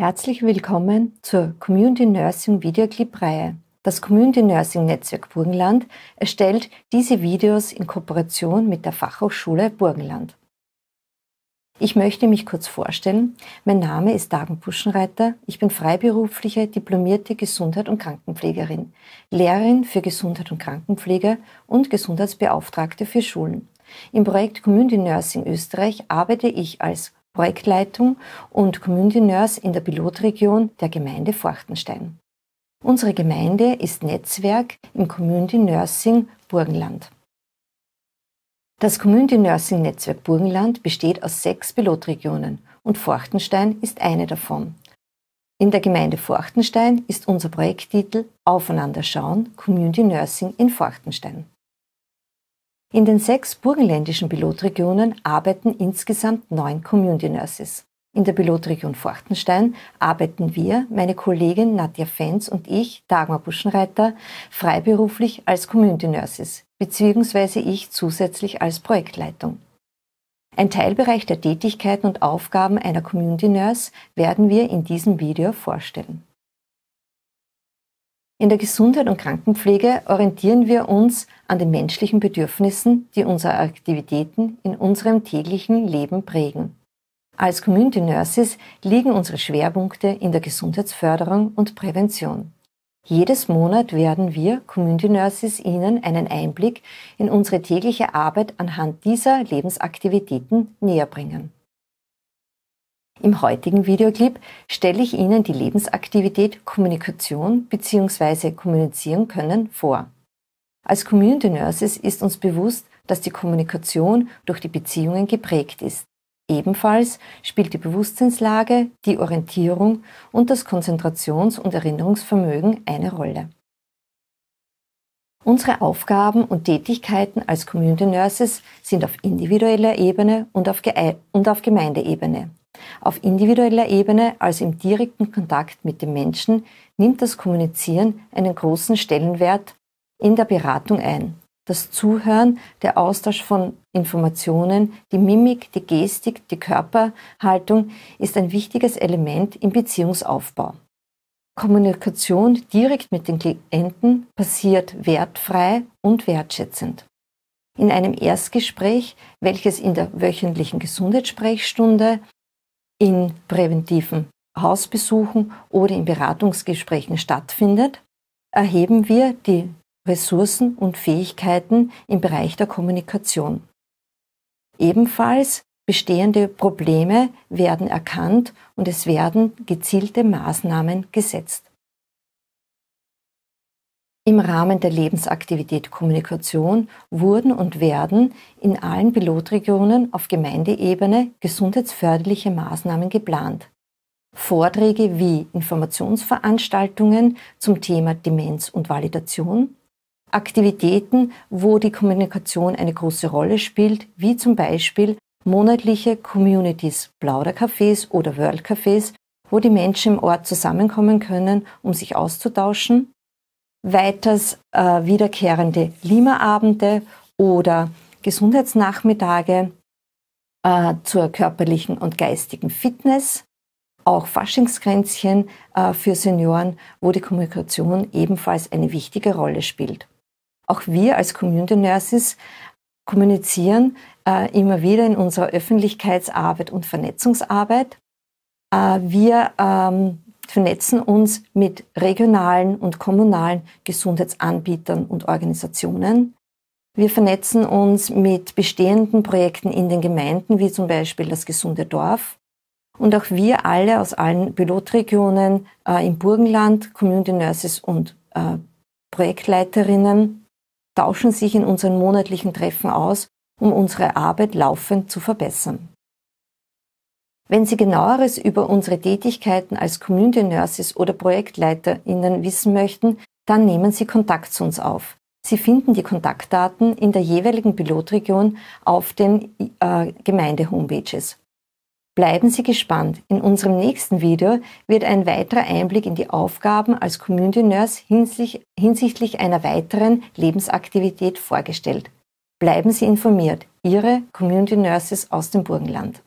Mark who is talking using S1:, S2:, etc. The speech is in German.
S1: Herzlich willkommen zur Community Nursing Videoclip-Reihe. Das Community Nursing Netzwerk Burgenland erstellt diese Videos in Kooperation mit der Fachhochschule Burgenland. Ich möchte mich kurz vorstellen. Mein Name ist Dagen Buschenreiter. Ich bin freiberufliche, diplomierte Gesundheit- und Krankenpflegerin, Lehrerin für Gesundheit und Krankenpflege und Gesundheitsbeauftragte für Schulen. Im Projekt Community Nursing Österreich arbeite ich als Projektleitung und Community Nurse in der Pilotregion der Gemeinde Forchtenstein. Unsere Gemeinde ist Netzwerk im Community Nursing Burgenland. Das Community Nursing Netzwerk Burgenland besteht aus sechs Pilotregionen und Forchtenstein ist eine davon. In der Gemeinde Forchtenstein ist unser Projekttitel Aufeinander schauen Community Nursing in Forchtenstein. In den sechs burgenländischen Pilotregionen arbeiten insgesamt neun Community Nurses. In der Pilotregion Forchtenstein arbeiten wir, meine Kollegin Nadja Fenz und ich, Dagmar Buschenreiter, freiberuflich als Community Nurses, beziehungsweise ich zusätzlich als Projektleitung. Ein Teilbereich der Tätigkeiten und Aufgaben einer Community Nurse werden wir in diesem Video vorstellen. In der Gesundheit und Krankenpflege orientieren wir uns an den menschlichen Bedürfnissen, die unsere Aktivitäten in unserem täglichen Leben prägen. Als Community Nurses liegen unsere Schwerpunkte in der Gesundheitsförderung und Prävention. Jedes Monat werden wir Community Nurses Ihnen einen Einblick in unsere tägliche Arbeit anhand dieser Lebensaktivitäten näherbringen. Im heutigen Videoclip stelle ich Ihnen die Lebensaktivität Kommunikation bzw. Kommunizieren können vor. Als Community Nurses ist uns bewusst, dass die Kommunikation durch die Beziehungen geprägt ist. Ebenfalls spielt die Bewusstseinslage, die Orientierung und das Konzentrations- und Erinnerungsvermögen eine Rolle. Unsere Aufgaben und Tätigkeiten als Community Nurses sind auf individueller Ebene und auf, Ge und auf Gemeindeebene auf individueller Ebene, also im direkten Kontakt mit dem Menschen, nimmt das Kommunizieren einen großen Stellenwert in der Beratung ein. Das Zuhören, der Austausch von Informationen, die Mimik, die Gestik, die Körperhaltung ist ein wichtiges Element im Beziehungsaufbau. Kommunikation direkt mit den Klienten passiert wertfrei und wertschätzend. In einem Erstgespräch, welches in der wöchentlichen Gesundheitssprechstunde in präventiven Hausbesuchen oder in Beratungsgesprächen stattfindet, erheben wir die Ressourcen und Fähigkeiten im Bereich der Kommunikation. Ebenfalls bestehende Probleme werden erkannt und es werden gezielte Maßnahmen gesetzt. Im Rahmen der Lebensaktivität Kommunikation wurden und werden in allen Pilotregionen auf Gemeindeebene gesundheitsförderliche Maßnahmen geplant. Vorträge wie Informationsveranstaltungen zum Thema Demenz und Validation, Aktivitäten, wo die Kommunikation eine große Rolle spielt, wie zum Beispiel monatliche Communities, Plaudercafés oder Worldcafés, wo die Menschen im Ort zusammenkommen können, um sich auszutauschen, weiters äh, wiederkehrende Lima-Abende oder Gesundheitsnachmittage äh, zur körperlichen und geistigen Fitness, auch Faschingskränzchen äh, für Senioren, wo die Kommunikation ebenfalls eine wichtige Rolle spielt. Auch wir als Community Nurses kommunizieren äh, immer wieder in unserer Öffentlichkeitsarbeit und Vernetzungsarbeit. Äh, wir ähm, vernetzen uns mit regionalen und kommunalen Gesundheitsanbietern und Organisationen. Wir vernetzen uns mit bestehenden Projekten in den Gemeinden, wie zum Beispiel das gesunde Dorf. Und auch wir alle aus allen Pilotregionen äh, im Burgenland, Community Nurses und äh, Projektleiterinnen tauschen sich in unseren monatlichen Treffen aus, um unsere Arbeit laufend zu verbessern. Wenn Sie genaueres über unsere Tätigkeiten als Community Nurses oder ProjektleiterInnen wissen möchten, dann nehmen Sie Kontakt zu uns auf. Sie finden die Kontaktdaten in der jeweiligen Pilotregion auf den äh, Gemeinde-Homepages. Bleiben Sie gespannt. In unserem nächsten Video wird ein weiterer Einblick in die Aufgaben als Community Nurse hinsichtlich, hinsichtlich einer weiteren Lebensaktivität vorgestellt. Bleiben Sie informiert. Ihre Community Nurses aus dem Burgenland.